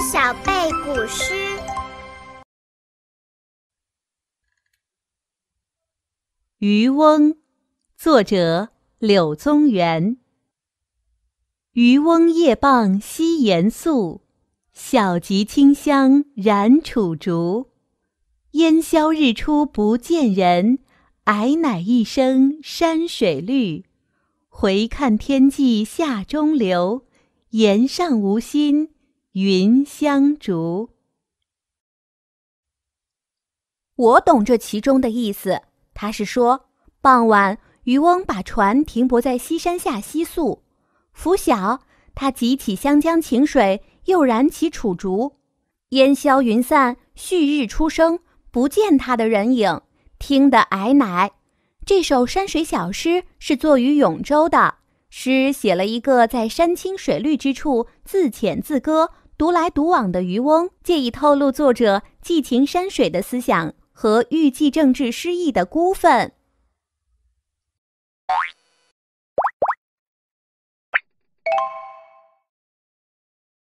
小背古诗《渔翁》，作者柳宗元。渔翁夜傍西岩宿，晓汲清香燃楚竹。烟销日出不见人，矮乃一声山水绿。回看天际下中流，岩上无心。云香烛。我懂这其中的意思。他是说，傍晚渔翁把船停泊在西山下息宿，拂晓他汲起湘江晴水，又燃起楚竹，烟消云散，旭日初升，不见他的人影，听得哀乃。这首山水小诗是作于永州的。诗写了一个在山清水绿之处自遣自歌、独来独往的渔翁，借以透露作者寄情山水的思想和预计政治失意的孤愤。